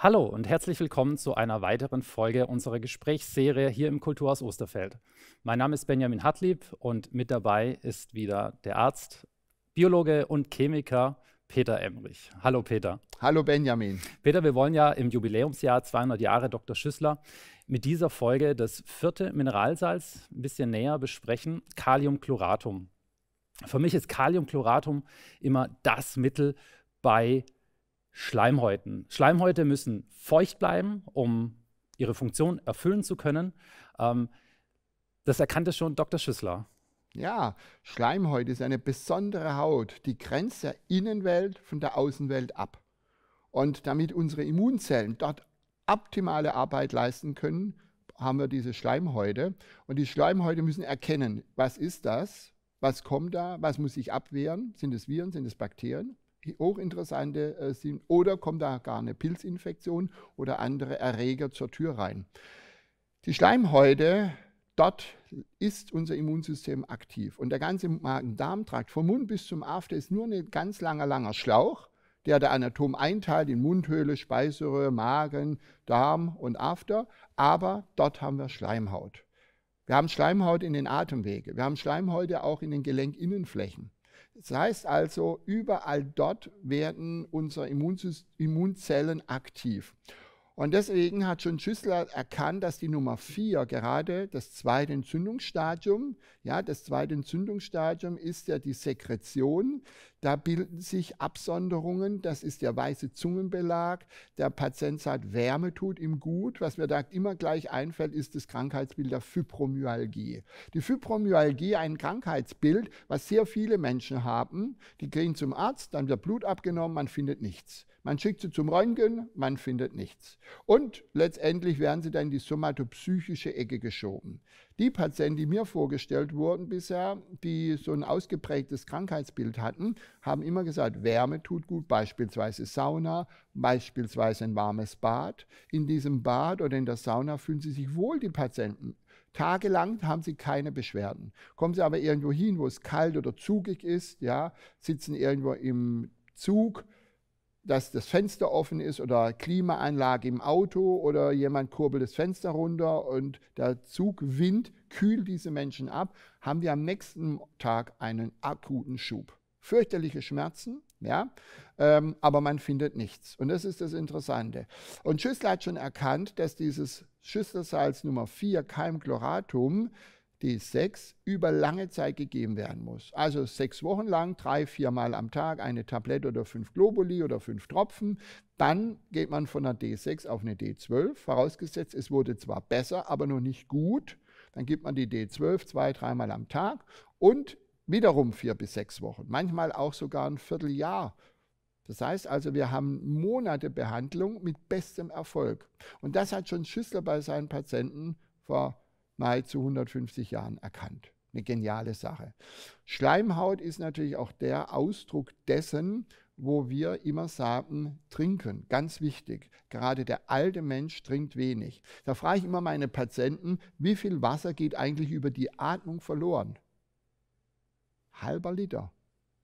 Hallo und herzlich willkommen zu einer weiteren Folge unserer Gesprächsserie hier im Kulturhaus Osterfeld. Mein Name ist Benjamin Hartlieb und mit dabei ist wieder der Arzt, Biologe und Chemiker Peter Emrich. Hallo Peter. Hallo Benjamin. Peter, wir wollen ja im Jubiläumsjahr 200 Jahre Dr. Schüssler mit dieser Folge das vierte Mineralsalz ein bisschen näher besprechen, Kaliumchloratum. Für mich ist Kaliumchloratum immer das Mittel bei Schleimhäuten. Schleimhäute müssen feucht bleiben, um ihre Funktion erfüllen zu können. Ähm, das erkannte schon Dr. Schüssler. Ja, Schleimhäute ist eine besondere Haut, die grenzt der Innenwelt von der Außenwelt ab. Und damit unsere Immunzellen dort optimale Arbeit leisten können, haben wir diese Schleimhäute. Und die Schleimhäute müssen erkennen, was ist das, was kommt da, was muss ich abwehren, sind es Viren, sind es Bakterien hochinteressante äh, sind. Oder kommt da gar eine Pilzinfektion oder andere Erreger zur Tür rein. Die Schleimhäute, dort ist unser Immunsystem aktiv. Und der ganze Magen-Darm-Trakt, vom Mund bis zum After, ist nur ein ganz langer, langer Schlauch, der der Anatom einteilt in Mundhöhle, Speiseröhre, Magen, Darm und After. Aber dort haben wir Schleimhaut. Wir haben Schleimhaut in den Atemwege. Wir haben Schleimhäute auch in den Gelenkinnenflächen. Das heißt also, überall dort werden unsere Immunzellen aktiv. Und deswegen hat schon Schüssler erkannt, dass die Nummer 4 gerade das zweite Entzündungsstadium, ja, das zweite Entzündungsstadium ist ja die Sekretion. Da bilden sich Absonderungen, das ist der weiße Zungenbelag. Der Patient sagt, Wärme tut ihm gut. Was mir da immer gleich einfällt, ist das Krankheitsbild der Fibromyalgie. Die Fibromyalgie, ein Krankheitsbild, was sehr viele Menschen haben. Die gehen zum Arzt, dann wird Blut abgenommen, man findet nichts. Man schickt sie zum Röntgen, man findet nichts. Und letztendlich werden sie dann in die somatopsychische Ecke geschoben. Die Patienten, die mir vorgestellt wurden bisher, die so ein ausgeprägtes Krankheitsbild hatten, haben immer gesagt, Wärme tut gut, beispielsweise Sauna, beispielsweise ein warmes Bad. In diesem Bad oder in der Sauna fühlen sie sich wohl, die Patienten. Tagelang haben sie keine Beschwerden. Kommen sie aber irgendwo hin, wo es kalt oder zugig ist, ja, sitzen irgendwo im Zug, dass das Fenster offen ist oder Klimaanlage im Auto oder jemand kurbelt das Fenster runter und der Zugwind kühlt diese Menschen ab, haben wir am nächsten Tag einen akuten Schub. Fürchterliche Schmerzen, ja, ähm, aber man findet nichts. Und das ist das Interessante. Und Schüssler hat schon erkannt, dass dieses Schüsselsalz Nummer 4, Keimchloratum, die sechs über lange Zeit gegeben werden muss. Also sechs Wochen lang, drei, viermal am Tag eine Tablette oder fünf Globuli oder fünf Tropfen. Dann geht man von einer D6 auf eine D12, vorausgesetzt, es wurde zwar besser, aber noch nicht gut. Dann gibt man die D12 zwei, dreimal am Tag und wiederum vier bis sechs Wochen, manchmal auch sogar ein Vierteljahr das heißt also, wir haben Monate Behandlung mit bestem Erfolg. Und das hat schon Schüssler bei seinen Patienten vor Mai zu 150 Jahren erkannt. Eine geniale Sache. Schleimhaut ist natürlich auch der Ausdruck dessen, wo wir immer sagen, trinken. Ganz wichtig. Gerade der alte Mensch trinkt wenig. Da frage ich immer meine Patienten, wie viel Wasser geht eigentlich über die Atmung verloren? Halber Liter.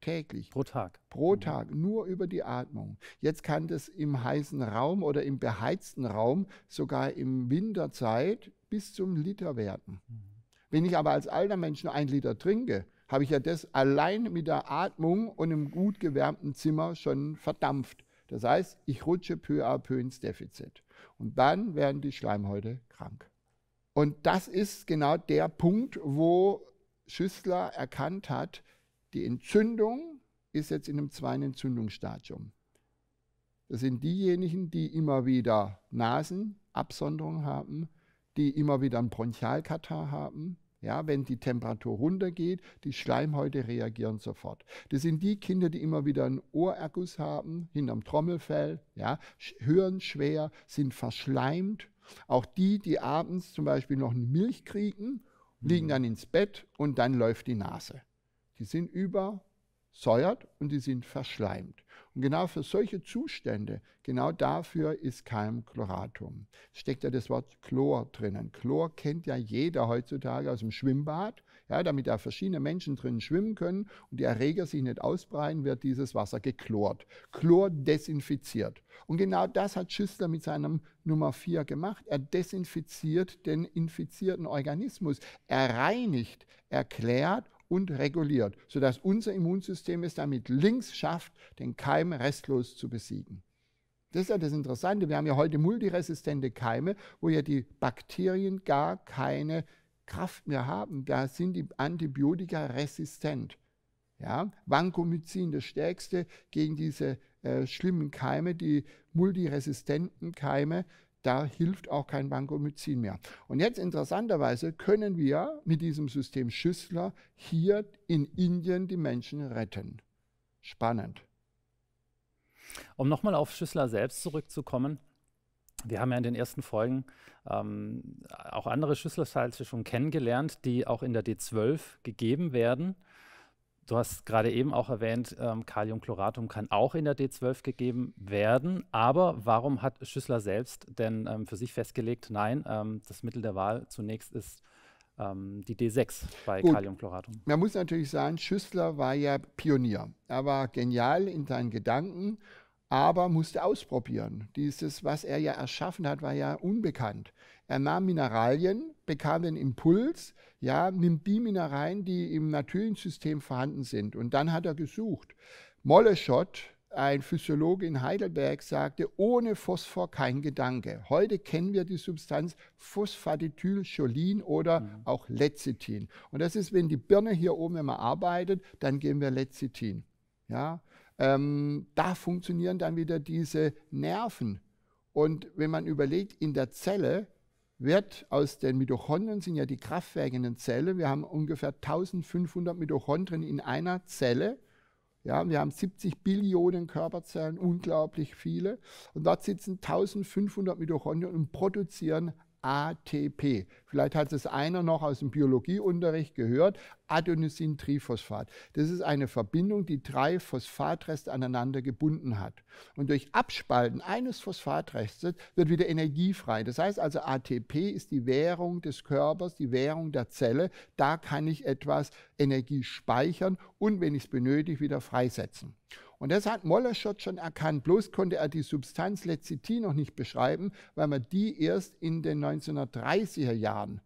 Täglich. Pro Tag. Pro mhm. Tag, nur über die Atmung. Jetzt kann das im heißen Raum oder im beheizten Raum sogar im Winterzeit bis zum Liter werden. Mhm. Wenn ich aber als alter Mensch nur ein Liter trinke, habe ich ja das allein mit der Atmung und im gut gewärmten Zimmer schon verdampft. Das heißt, ich rutsche peu à peu ins Defizit. Und dann werden die Schleimhäute krank. Und das ist genau der Punkt, wo Schüssler erkannt hat, die Entzündung ist jetzt in einem zweiten Entzündungsstadium. Das sind diejenigen, die immer wieder Nasenabsonderung haben, die immer wieder einen Bronchialkatar haben. Ja, wenn die Temperatur runtergeht, die Schleimhäute reagieren sofort. Das sind die Kinder, die immer wieder einen Ohrerguss haben, hinterm Trommelfell, ja, hören schwer, sind verschleimt. Auch die, die abends zum Beispiel noch eine Milch kriegen, liegen mhm. dann ins Bett und dann läuft die Nase. Die sind übersäuert und die sind verschleimt. Und genau für solche Zustände, genau dafür ist Keimchloratum. Steckt ja das Wort Chlor drinnen. Chlor kennt ja jeder heutzutage aus dem Schwimmbad. Ja, damit da verschiedene Menschen drinnen schwimmen können und die Erreger sich nicht ausbreiten, wird dieses Wasser geklort. Chlor desinfiziert. Und genau das hat Schüssler mit seinem Nummer 4 gemacht. Er desinfiziert den infizierten Organismus. Er reinigt, erklärt und reguliert, sodass unser Immunsystem es damit links schafft, den Keim restlos zu besiegen. Das ist ja das Interessante. Wir haben ja heute multiresistente Keime, wo ja die Bakterien gar keine Kraft mehr haben. Da sind die Antibiotika resistent. Ja? Vancomycin, das stärkste gegen diese äh, schlimmen Keime, die multiresistenten Keime, da hilft auch kein Vancomycin mehr. Und jetzt interessanterweise können wir mit diesem System Schüssler hier in Indien die Menschen retten. Spannend. Um nochmal auf Schüssler selbst zurückzukommen, wir haben ja in den ersten Folgen ähm, auch andere Schüsslersalze schon kennengelernt, die auch in der D12 gegeben werden. Du hast gerade eben auch erwähnt, ähm, Kaliumchloratum kann auch in der D12 gegeben werden. Aber warum hat Schüssler selbst denn ähm, für sich festgelegt, nein, ähm, das Mittel der Wahl zunächst ist ähm, die D6 bei Gut. Kaliumchloratum? Man muss natürlich sagen, Schüssler war ja Pionier. Er war genial in seinen Gedanken aber musste ausprobieren. Dieses, was er ja erschaffen hat, war ja unbekannt. Er nahm Mineralien, bekam den Impuls, ja, nimmt die Mineralien, die im natürlichen System vorhanden sind. Und dann hat er gesucht. Molleschott, ein Physiologe in Heidelberg, sagte, ohne Phosphor kein Gedanke. Heute kennen wir die Substanz Phosphatidylcholin oder mhm. auch Lecithin. Und das ist, wenn die Birne hier oben immer arbeitet, dann geben wir Lecithin. Ja, ähm, da funktionieren dann wieder diese Nerven. Und wenn man überlegt, in der Zelle wird aus den Mitochondrien, sind ja die Kraftwerke in den Zellen, wir haben ungefähr 1500 Mitochondrien in einer Zelle. Ja, wir haben 70 Billionen Körperzellen, unglaublich viele. Und dort sitzen 1500 Mitochondrien und produzieren ATP. Vielleicht hat es einer noch aus dem Biologieunterricht gehört, Adenosintriphosphat. Das ist eine Verbindung, die drei Phosphatreste aneinander gebunden hat. Und durch Abspalten eines Phosphatrestes wird wieder Energie frei. Das heißt also, ATP ist die Währung des Körpers, die Währung der Zelle. Da kann ich etwas Energie speichern und, wenn ich es benötige, wieder freisetzen. Und das hat Mollerschott schon erkannt, bloß konnte er die Substanz Lecithin noch nicht beschreiben, weil man die erst in den 1930er Jahren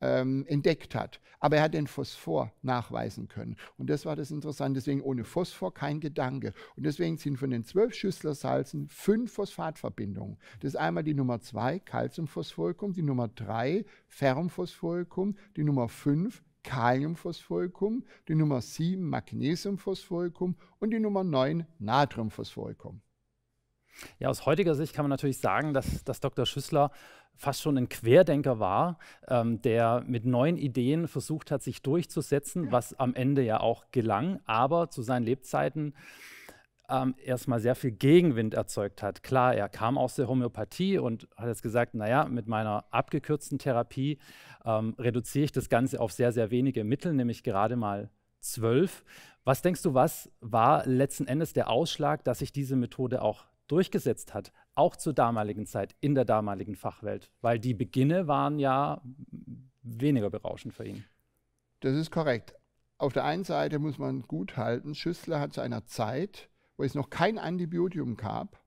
ähm, entdeckt hat. Aber er hat den Phosphor nachweisen können. Und das war das Interessante. Deswegen ohne Phosphor kein Gedanke. Und deswegen sind von den zwölf Schüsslersalzen fünf Phosphatverbindungen. Das ist einmal die Nummer zwei, Calciumphospholikum, die Nummer drei, Ferrumphospholikum, die Nummer fünf, Kaliumphospholikum, die Nummer 7 Magnesiumphospholikum und die Nummer 9 Natriumphospholikum. Ja, aus heutiger Sicht kann man natürlich sagen, dass, dass Dr. Schüssler fast schon ein Querdenker war, ähm, der mit neuen Ideen versucht hat, sich durchzusetzen, was am Ende ja auch gelang, aber zu seinen Lebzeiten ähm, erstmal sehr viel Gegenwind erzeugt hat. Klar, er kam aus der Homöopathie und hat jetzt gesagt, naja, mit meiner abgekürzten Therapie ähm, reduziere ich das Ganze auf sehr, sehr wenige Mittel, nämlich gerade mal zwölf. Was denkst du, was war letzten Endes der Ausschlag, dass sich diese Methode auch durchgesetzt hat, auch zur damaligen Zeit in der damaligen Fachwelt? Weil die Beginne waren ja weniger berauschend für ihn. Das ist korrekt. Auf der einen Seite muss man gut halten, Schüssler hat zu einer Zeit wo es noch kein Antibiotikum gab,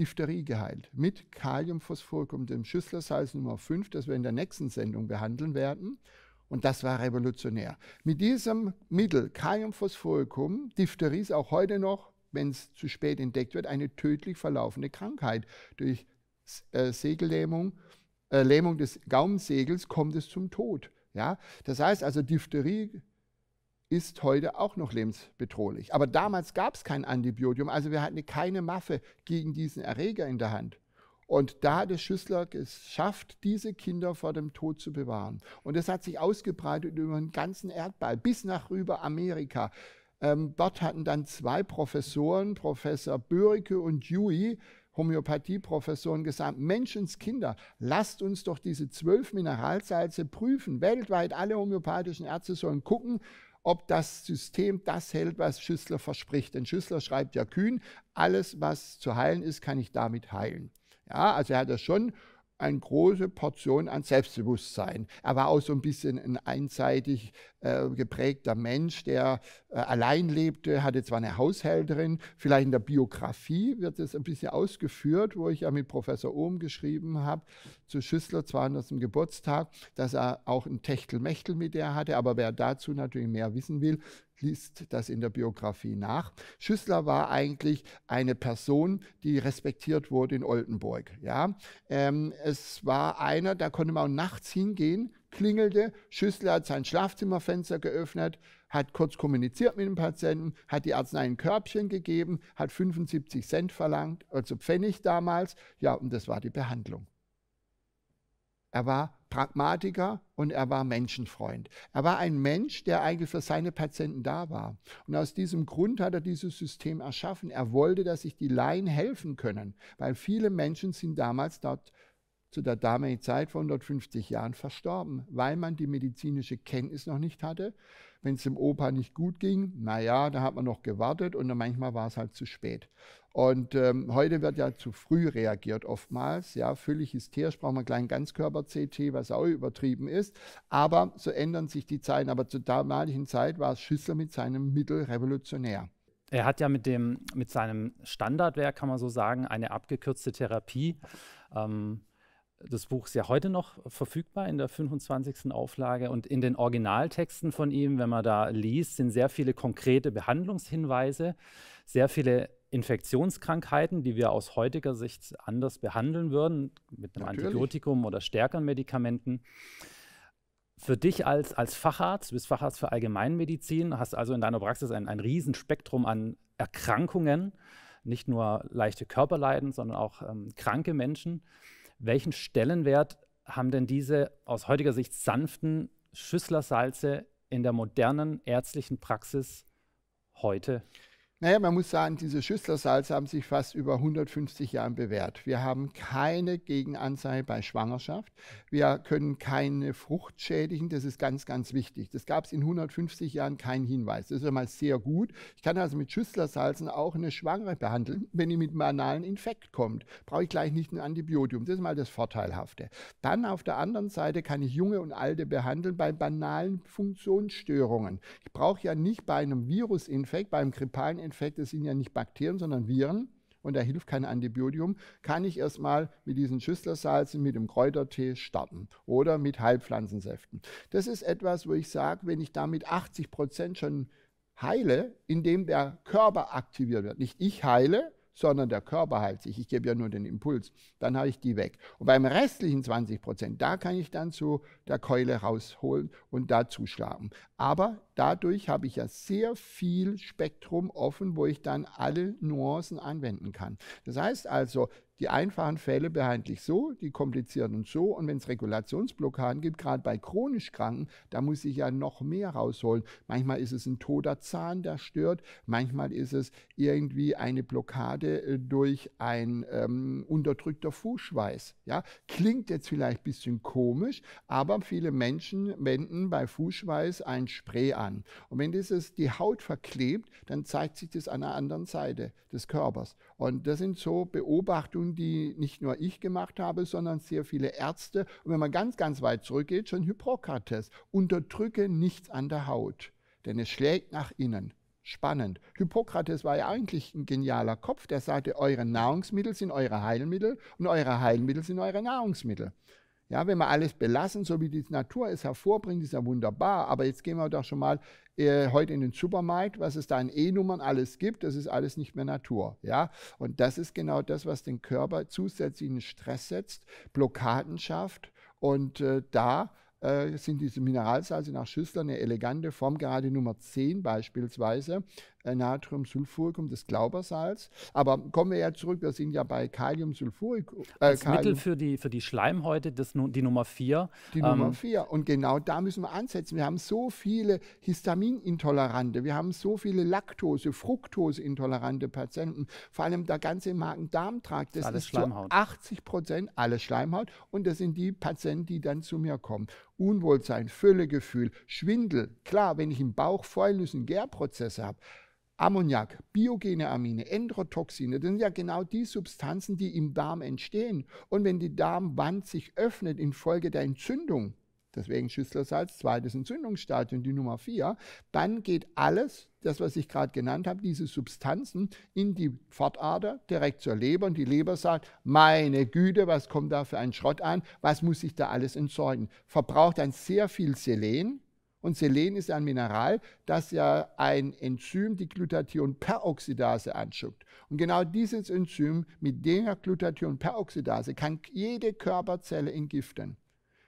Diphtherie geheilt. Mit Kaliumphosphorikum, dem Schüsslersalz Nummer 5, das wir in der nächsten Sendung behandeln werden. Und das war revolutionär. Mit diesem Mittel, Kaliumphosphorikum, Diphtherie ist auch heute noch, wenn es zu spät entdeckt wird, eine tödlich verlaufende Krankheit. Durch äh, Segellähmung, äh, Lähmung des Gaumensegels kommt es zum Tod. Ja? Das heißt also, Diphtherie ist heute auch noch lebensbedrohlich. Aber damals gab es kein Antibiotikum, also wir hatten keine Maffe gegen diesen Erreger in der Hand. Und da hat es Schüssler geschafft, diese Kinder vor dem Tod zu bewahren. Und das hat sich ausgebreitet über den ganzen Erdball bis nach rüber Amerika. Ähm, dort hatten dann zwei Professoren, Professor Börike und Dewey, Homöopathieprofessoren gesagt, Menschenskinder, lasst uns doch diese zwölf Mineralsalze prüfen. Weltweit alle homöopathischen Ärzte sollen gucken, ob das System das hält, was Schüssler verspricht. Denn Schüssler schreibt ja kühn, alles, was zu heilen ist, kann ich damit heilen. Ja, also er hat das schon eine große Portion an Selbstbewusstsein. Er war auch so ein bisschen ein einseitig äh, geprägter Mensch, der äh, allein lebte, hatte zwar eine Haushälterin, vielleicht in der Biografie wird es ein bisschen ausgeführt, wo ich ja mit Professor Ohm geschrieben habe, zu Schüssler 200. Geburtstag, dass er auch ein Techtelmechtel mit der hatte, aber wer dazu natürlich mehr wissen will, liest das in der Biografie nach. Schüssler war eigentlich eine Person, die respektiert wurde in Oldenburg. Ja? Ähm, es war einer, da konnte man auch nachts hingehen, klingelte, Schüssler hat sein Schlafzimmerfenster geöffnet, hat kurz kommuniziert mit dem Patienten, hat die Arznei ein Körbchen gegeben, hat 75 Cent verlangt, also Pfennig damals. Ja, und das war die Behandlung. Er war Pragmatiker und er war Menschenfreund. Er war ein Mensch, der eigentlich für seine Patienten da war. Und aus diesem Grund hat er dieses System erschaffen. Er wollte, dass sich die Laien helfen können, weil viele Menschen sind damals dort zu der damaligen Zeit vor 150 Jahren verstorben, weil man die medizinische Kenntnis noch nicht hatte, wenn es dem Opa nicht gut ging, naja, da hat man noch gewartet und dann manchmal war es halt zu spät. Und ähm, heute wird ja zu früh reagiert oftmals. Ja, völlig hysterisch braucht man kleinen Ganzkörper-CT, was auch übertrieben ist. Aber so ändern sich die Zeiten. Aber zur damaligen Zeit war Schüssler mit seinem Mittel revolutionär. Er hat ja mit, dem, mit seinem Standardwerk, kann man so sagen, eine abgekürzte Therapie ähm, das Buch ist ja heute noch verfügbar in der 25. Auflage und in den Originaltexten von ihm, wenn man da liest, sind sehr viele konkrete Behandlungshinweise, sehr viele Infektionskrankheiten, die wir aus heutiger Sicht anders behandeln würden, mit einem Natürlich. Antibiotikum oder stärkeren Medikamenten. Für dich als, als Facharzt, du bist Facharzt für Allgemeinmedizin, hast also in deiner Praxis ein, ein Riesenspektrum an Erkrankungen, nicht nur leichte Körperleiden, sondern auch ähm, kranke Menschen. Welchen Stellenwert haben denn diese aus heutiger Sicht sanften Schüsslersalze in der modernen ärztlichen Praxis heute? Naja, man muss sagen, diese Schüsslersalze haben sich fast über 150 Jahre bewährt. Wir haben keine Gegenanzeige bei Schwangerschaft. Wir können keine Frucht schädigen. Das ist ganz, ganz wichtig. Das gab es in 150 Jahren keinen Hinweis. Das ist einmal sehr gut. Ich kann also mit Schüsslersalzen auch eine Schwangere behandeln, wenn die mit einem analen Infekt kommt. Brauche ich gleich nicht ein Antibiotikum. Das ist mal das Vorteilhafte. Dann auf der anderen Seite kann ich junge und alte behandeln bei banalen Funktionsstörungen. Ich brauche ja nicht bei einem Virusinfekt, beim grippalen Infekt, Infekte sind ja nicht Bakterien, sondern Viren und da hilft kein Antibiotikum, kann ich erstmal mit diesen Schüsslersalzen, mit dem Kräutertee starten oder mit Heilpflanzensäften. Das ist etwas, wo ich sage, wenn ich damit 80 Prozent schon heile, indem der Körper aktiviert wird. Nicht ich heile, sondern der Körper heilt sich. Ich gebe ja nur den Impuls, dann habe ich die weg. Und beim restlichen 20 Prozent, da kann ich dann zu der Keule rausholen und da zuschlagen. Aber dadurch habe ich ja sehr viel Spektrum offen, wo ich dann alle Nuancen anwenden kann. Das heißt also, die einfachen Fälle behandle ich so, die komplizierten so. Und wenn es Regulationsblockaden gibt, gerade bei chronisch Kranken, da muss ich ja noch mehr rausholen. Manchmal ist es ein toter Zahn, der stört. Manchmal ist es irgendwie eine Blockade äh, durch ein ähm, unterdrückter Fußschweiß. Ja? Klingt jetzt vielleicht ein bisschen komisch, aber viele Menschen wenden bei Fußschweiß ein Spray an. Und wenn dieses die Haut verklebt, dann zeigt sich das an der anderen Seite des Körpers. Und das sind so Beobachtungen, die nicht nur ich gemacht habe, sondern sehr viele Ärzte. Und wenn man ganz, ganz weit zurückgeht, schon Hippokrates. Unterdrücke nichts an der Haut, denn es schlägt nach innen. Spannend. Hippokrates war ja eigentlich ein genialer Kopf, der sagte, eure Nahrungsmittel sind eure Heilmittel und eure Heilmittel sind eure Nahrungsmittel. Ja, wenn wir alles belassen, so wie die Natur es hervorbringt, ist ja wunderbar. Aber jetzt gehen wir doch schon mal äh, heute in den Supermarkt, was es da an E-Nummern alles gibt, das ist alles nicht mehr Natur. Ja? Und das ist genau das, was den Körper zusätzlichen Stress setzt, Blockaden schafft. Und äh, da äh, sind diese Mineralsalze nach Schüssler eine elegante Form, gerade Nummer 10 beispielsweise, äh, Natriumsulfuricum, das Glaubersalz. Aber kommen wir ja zurück, wir sind ja bei Kaliumsulfuricum. Äh, Als Kalium. Mittel für die, für die Schleimhäute, das, die Nummer 4. Die ähm. Nummer 4. Und genau da müssen wir ansetzen. Wir haben so viele Histaminintolerante, wir haben so viele Laktose, Fructoseintolerante Patienten, vor allem der ganze Magen-Darm-Trakt. Das, das ist, ist 80 Prozent alles Schleimhaut. Und das sind die Patienten, die dann zu mir kommen. Unwohlsein, Füllegefühl, Schwindel. Klar, wenn ich im Bauch Fäulnissen, Gärprozesse habe, Ammoniak, biogene Amine, Endotoxine, das sind ja genau die Substanzen, die im Darm entstehen. Und wenn die Darmwand sich öffnet infolge der Entzündung, deswegen Schüsslersalz, zweites Entzündungsstadium, die Nummer vier, dann geht alles, das was ich gerade genannt habe, diese Substanzen in die Pfortader, direkt zur Leber und die Leber sagt, meine Güte, was kommt da für ein Schrott an, was muss ich da alles entsorgen? Verbraucht dann sehr viel Selen, und Selen ist ein Mineral, das ja ein Enzym, die Glutathionperoxidase, anschubt. Und genau dieses Enzym mit der Glutathionperoxidase kann jede Körperzelle entgiften.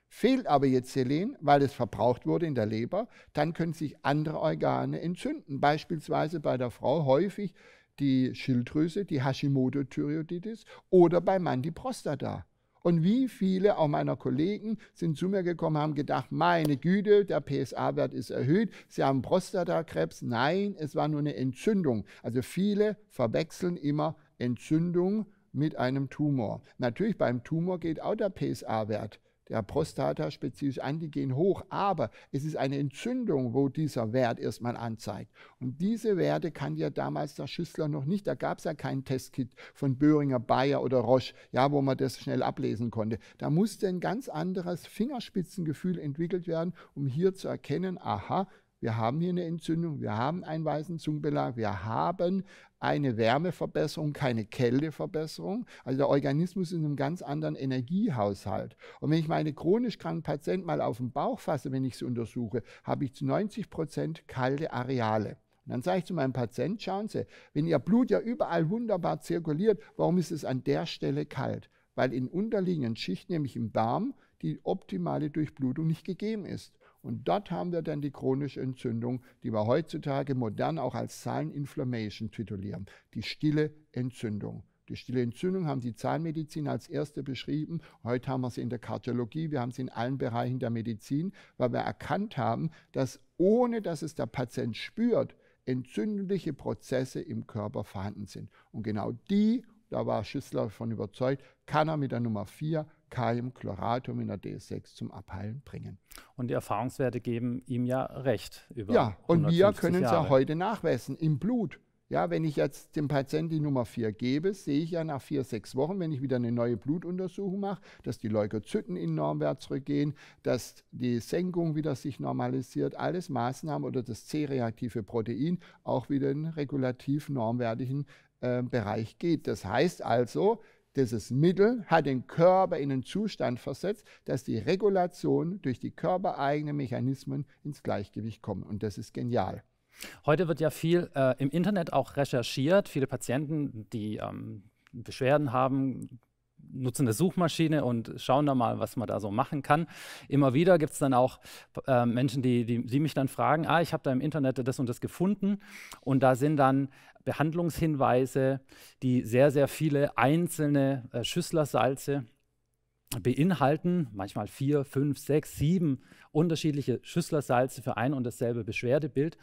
Fehlt aber jetzt Selen, weil es verbraucht wurde in der Leber, dann können sich andere Organe entzünden. Beispielsweise bei der Frau häufig die Schilddrüse, die Hashimoto-Thyreoiditis oder beim Mann die Prostata. Und wie viele auch meiner Kollegen sind zu mir gekommen, haben gedacht, meine Güte, der PSA-Wert ist erhöht, sie haben Prostatakrebs. Nein, es war nur eine Entzündung. Also viele verwechseln immer Entzündung mit einem Tumor. Natürlich beim Tumor geht auch der PSA-Wert der Prostata spezifisch Antigen hoch, aber es ist eine Entzündung, wo dieser Wert erstmal anzeigt. Und diese Werte kann ja damals der Schüssler noch nicht, da gab es ja kein Testkit von Böhringer, Bayer oder Roche, ja, wo man das schnell ablesen konnte. Da musste ein ganz anderes Fingerspitzengefühl entwickelt werden, um hier zu erkennen, aha, wir haben hier eine Entzündung, wir haben einen weißen Zungenbelag, wir haben eine Wärmeverbesserung, keine Kälteverbesserung. Also der Organismus ist in einem ganz anderen Energiehaushalt. Und wenn ich meine chronisch kranken Patienten mal auf den Bauch fasse, wenn ich sie untersuche, habe ich zu 90 Prozent kalte Areale. Und dann sage ich zu meinem Patienten, schauen Sie, wenn Ihr Blut ja überall wunderbar zirkuliert, warum ist es an der Stelle kalt? Weil in unterliegenden Schichten, nämlich im Darm, die optimale Durchblutung nicht gegeben ist. Und dort haben wir dann die chronische Entzündung, die wir heutzutage modern auch als Silent Inflammation titulieren, die stille Entzündung. Die stille Entzündung haben die Zahnmedizin als erste beschrieben. Heute haben wir sie in der Kardiologie, wir haben sie in allen Bereichen der Medizin, weil wir erkannt haben, dass ohne dass es der Patient spürt, entzündliche Prozesse im Körper vorhanden sind. Und genau die, da war Schüssler davon überzeugt, kann er mit der Nummer 4 Kaliumchloratum in der D6 zum Abheilen bringen. Und die Erfahrungswerte geben ihm ja recht über Ja, und wir können es ja heute nachweisen im Blut. Ja, wenn ich jetzt dem Patienten die Nummer 4 gebe, sehe ich ja nach vier, sechs Wochen, wenn ich wieder eine neue Blutuntersuchung mache, dass die Leukozyten in Normwert zurückgehen, dass die Senkung wieder sich normalisiert, alles Maßnahmen oder das C-reaktive Protein auch wieder in regulativ normwertigen äh, Bereich geht. Das heißt also, dieses Mittel hat den Körper in einen Zustand versetzt, dass die Regulation durch die körpereigenen Mechanismen ins Gleichgewicht kommt. Und das ist genial. Heute wird ja viel äh, im Internet auch recherchiert. Viele Patienten, die ähm, Beschwerden haben, nutzen eine Suchmaschine und schauen da mal, was man da so machen kann. Immer wieder gibt es dann auch äh, Menschen, die, die, die, mich dann fragen, ah, ich habe da im Internet das und das gefunden und da sind dann Behandlungshinweise, die sehr, sehr viele einzelne äh, Schüsslersalze beinhalten, manchmal vier, fünf, sechs, sieben unterschiedliche Schüsslersalze für ein und dasselbe Beschwerdebild.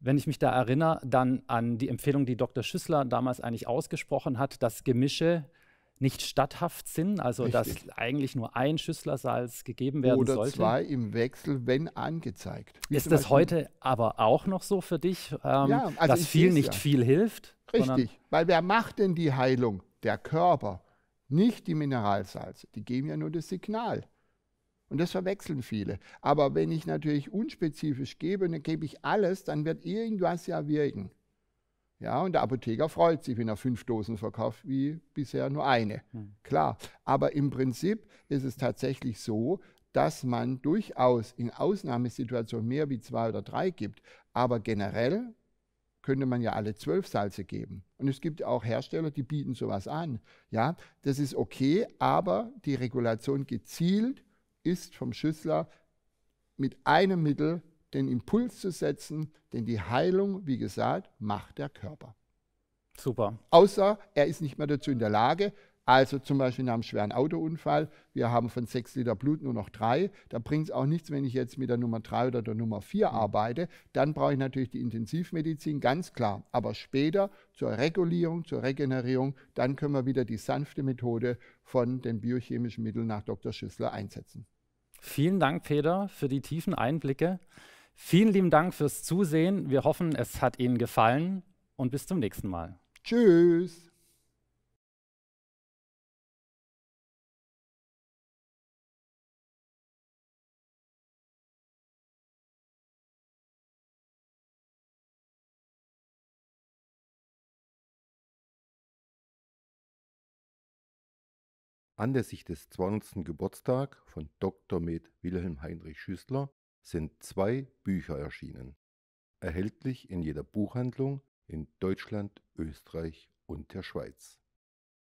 Wenn ich mich da erinnere, dann an die Empfehlung, die Dr. Schüssler damals eigentlich ausgesprochen hat, dass Gemische nicht statthaft sind, also Richtig. dass eigentlich nur ein Schüsslersalz gegeben werden Oder sollte. Oder zwei im Wechsel, wenn angezeigt. Wie ist das Beispiel? heute aber auch noch so für dich, ähm, ja, also dass viel nicht ja. viel hilft? Richtig, weil wer macht denn die Heilung? Der Körper, nicht die Mineralsalze. Die geben ja nur das Signal. Und das verwechseln viele. Aber wenn ich natürlich unspezifisch gebe, dann gebe ich alles, dann wird irgendwas ja wirken. Ja, und der Apotheker freut sich, wenn er fünf Dosen verkauft, wie bisher nur eine. Hm. Klar. Aber im Prinzip ist es tatsächlich so, dass man durchaus in Ausnahmesituationen mehr wie zwei oder drei gibt. Aber generell könnte man ja alle zwölf Salze geben. Und es gibt auch Hersteller, die bieten sowas an. Ja, das ist okay, aber die Regulation gezielt ist vom Schüssler mit einem Mittel den Impuls zu setzen, denn die Heilung, wie gesagt, macht der Körper. Super. Außer er ist nicht mehr dazu in der Lage. Also zum Beispiel nach einem schweren Autounfall, wir haben von sechs Liter Blut nur noch drei. Da bringt es auch nichts, wenn ich jetzt mit der Nummer drei oder der Nummer vier mhm. arbeite. Dann brauche ich natürlich die Intensivmedizin, ganz klar. Aber später zur Regulierung, zur Regenerierung, dann können wir wieder die sanfte Methode von den biochemischen Mitteln nach Dr. Schüssler einsetzen. Vielen Dank, Peter, für die tiefen Einblicke. Vielen lieben Dank fürs Zusehen. Wir hoffen, es hat Ihnen gefallen und bis zum nächsten Mal. Tschüss. Anlässlich des 20. Geburtstags von Dr. Med Wilhelm Heinrich Schüssler sind zwei Bücher erschienen, erhältlich in jeder Buchhandlung in Deutschland, Österreich und der Schweiz.